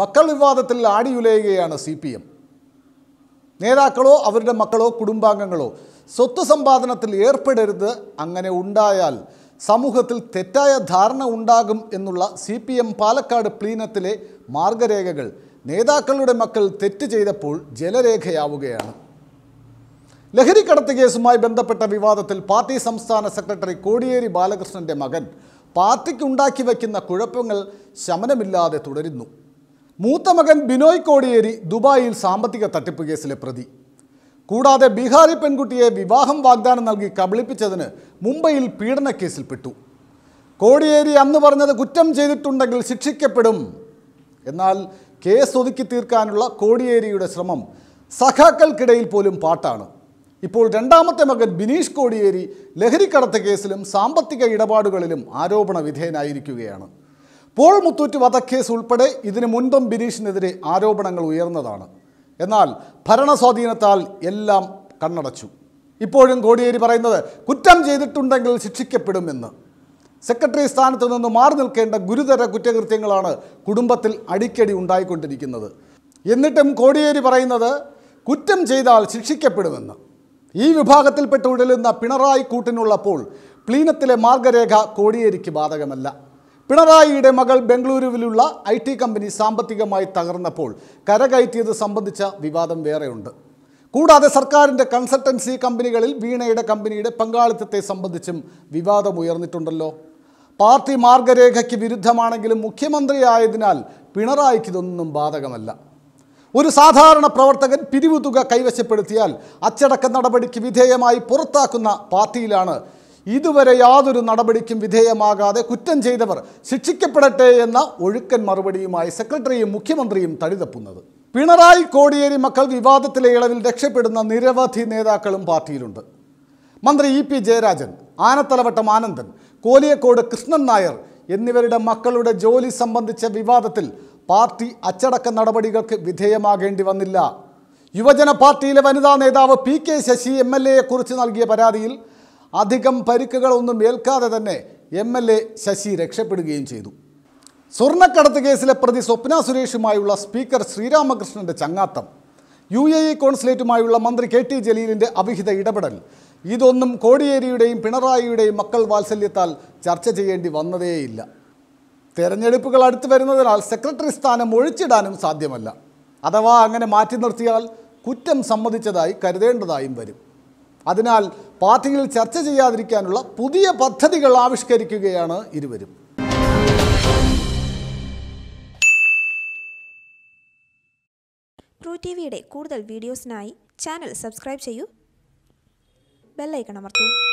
മക്കൾ വിവാദത്തിൽ ആടിയുലയുകയാണ് സി പി എം നേതാക്കളോ അവരുടെ മക്കളോ കുടുംബാംഗങ്ങളോ സ്വത്ത് സമ്പാദനത്തിൽ ഏർപ്പെടരുത് അങ്ങനെ ഉണ്ടായാൽ സമൂഹത്തിൽ തെറ്റായ ധാരണ ഉണ്ടാകും എന്നുള്ള സി പി എം പാലക്കാട് പ്ലീനത്തിലെ മാർഗരേഖകൾ നേതാക്കളുടെ മക്കൾ തെറ്റ് ചെയ്തപ്പോൾ ജലരേഖയാവുകയാണ് ലഹരിക്കടത്ത് കേസുമായി ബന്ധപ്പെട്ട വിവാദത്തിൽ പാർട്ടി സംസ്ഥാന സെക്രട്ടറി കോടിയേരി ബാലകൃഷ്ണൻ്റെ മകൻ പാർട്ടിക്കുണ്ടാക്കി വയ്ക്കുന്ന കുഴപ്പങ്ങൾ ശമനമില്ലാതെ തുടരുന്നു മൂത്ത മകൻ ബിനോയ് കോടിയേരി ദുബായിൽ സാമ്പത്തിക തട്ടിപ്പ് കേസിലെ പ്രതി കൂടാതെ ബീഹാറി പെൺകുട്ടിയെ വിവാഹം വാഗ്ദാനം നൽകി കബളിപ്പിച്ചതിന് മുംബൈയിൽ പീഡന കേസിൽപ്പെട്ടു കോടിയേരി അന്ന് പറഞ്ഞത് കുറ്റം ചെയ്തിട്ടുണ്ടെങ്കിൽ ശിക്ഷിക്കപ്പെടും എന്നാൽ കേസ് ഒതുക്കി തീർക്കാനുള്ള കോടിയേരിയുടെ ശ്രമം സഖാക്കൾക്കിടയിൽ പോലും പാട്ടാണ് ഇപ്പോൾ രണ്ടാമത്തെ മകൻ ബിനീഷ് കോടിയേരി ലഹരിക്കടത്ത് കേസിലും സാമ്പത്തിക ഇടപാടുകളിലും ആരോപണ വിധേയനായിരിക്കുകയാണ് പോൾ മുത്തൂറ്റ് വധക്കേസ് ഉൾപ്പെടെ ഇതിനു മുൻപും ബിനീഷിനെതിരെ ആരോപണങ്ങൾ ഉയർന്നതാണ് എന്നാൽ ഭരണ സ്വാധീനത്താൽ എല്ലാം കണ്ണടച്ചു ഇപ്പോഴും കോടിയേരി പറയുന്നത് കുറ്റം ചെയ്തിട്ടുണ്ടെങ്കിൽ ശിക്ഷിക്കപ്പെടുമെന്ന് സെക്രട്ടറി സ്ഥാനത്ത് നിന്ന് മാറി നിൽക്കേണ്ട ഗുരുതര കുറ്റകൃത്യങ്ങളാണ് കുടുംബത്തിൽ അടിക്കടി ഉണ്ടായിക്കൊണ്ടിരിക്കുന്നത് എന്നിട്ടും കോടിയേരി പറയുന്നത് കുറ്റം ചെയ്താൽ ശിക്ഷിക്കപ്പെടുമെന്ന് ഈ വിഭാഗത്തിൽപ്പെട്ട് ഉടലുന്ന പിണറായി കൂട്ടിനുള്ളപ്പോൾ പ്ലീനത്തിലെ മാർഗരേഖ കോടിയേരിക്ക് ബാധകമല്ല പിണറായിയുടെ മകൾ ബംഗളൂരുവിലുള്ള ഐ ടി കമ്പനി സാമ്പത്തികമായി തകർന്നപ്പോൾ കരകയറ്റിയത് സംബന്ധിച്ച വിവാദം വേറെയുണ്ട് കൂടാതെ സർക്കാരിൻ്റെ കൺസൾട്ടൻസി കമ്പനികളിൽ വീണയുടെ കമ്പനിയുടെ പങ്കാളിത്തത്തെ സംബന്ധിച്ചും വിവാദം ഉയർന്നിട്ടുണ്ടല്ലോ പാർട്ടി മാർഗരേഖയ്ക്ക് വിരുദ്ധമാണെങ്കിലും മുഖ്യമന്ത്രിയായതിനാൽ പിണറായിക്കിതൊന്നും ബാധകമല്ല ഒരു സാധാരണ പ്രവർത്തകൻ പിരിവു തുക കൈവശപ്പെടുത്തിയാൽ അച്ചടക്ക നടപടിക്ക് വിധേയമായി പുറത്താക്കുന്ന പാർട്ടിയിലാണ് ഇതുവരെ യാതൊരു നടപടിക്കും വിധേയമാകാതെ കുറ്റം ചെയ്തവർ ശിക്ഷിക്കപ്പെടട്ടെ എന്ന ഒഴുക്കൻ മറുപടിയുമായി സെക്രട്ടറിയും മുഖ്യമന്ത്രിയും തടിതപ്പുന്നത് പിണറായി കോടിയേരി മക്കൾ വിവാദത്തിലെ ഇളവിൽ രക്ഷപ്പെടുന്ന നിരവധി നേതാക്കളും പാർട്ടിയിലുണ്ട് മന്ത്രി ഇ പി ജയരാജൻ ആനത്തലവട്ടം ആനന്ദൻ കോലിയക്കോട് കൃഷ്ണൻ നായർ എന്നിവരുടെ മക്കളുടെ ജോലി സംബന്ധിച്ച വിവാദത്തിൽ പാർട്ടി അച്ചടക്ക നടപടികൾക്ക് വിധേയമാകേണ്ടി വന്നില്ല യുവജന പാർട്ടിയിലെ വനിതാ നേതാവ് P K Sasi M L എയെക്കുറിച്ച് നൽകിയ പരാതിയിൽ അധികം പരിക്കുകളൊന്നും ഏൽക്കാതെ തന്നെ എം എൽ എ ശശി രക്ഷപ്പെടുകയും ചെയ്തു സ്വർണ്ണക്കടത്ത് കേസിലെ പ്രതി സ്വപ്ന സുരേഷുമായുള്ള സ്പീക്കർ ശ്രീരാമകൃഷ്ണൻ്റെ ചങ്ങാത്തം യു എ ഇ കോൺസുലേറ്റുമായുള്ള മന്ത്രി കെ ടി ജലീലിൻ്റെ അവിഹിത ഇടപെടൽ ഇതൊന്നും കോടിയേരിയുടെയും പിണറായിയുടെയും മക്കൾ വാത്സല്യത്താൽ ചർച്ച ചെയ്യേണ്ടി വന്നതേയില്ല തെരഞ്ഞെടുപ്പുകൾ അടുത്തു വരുന്നതിനാൽ സെക്രട്ടറി സ്ഥാനം ഒഴിച്ചിടാനും സാധ്യമല്ല അഥവാ അങ്ങനെ മാറ്റി നിർത്തിയാൽ കുറ്റം സമ്മതിച്ചതായി കരുതേണ്ടതായും വരും അതിനാൽ പാർട്ടിയിൽ ചർച്ച ചെയ്യാതിരിക്കാനുള്ള പുതിയ പദ്ധതികൾ ആവിഷ്കരിക്കുകയാണ് ഇരുവരും ട്രൂ ടി വിയുടെ കൂടുതൽ വീഡിയോസിനായി ചാനൽ സബ്സ്ക്രൈബ് ചെയ്യൂ ബെല്ലൈക്കൺ അമർത്തൂ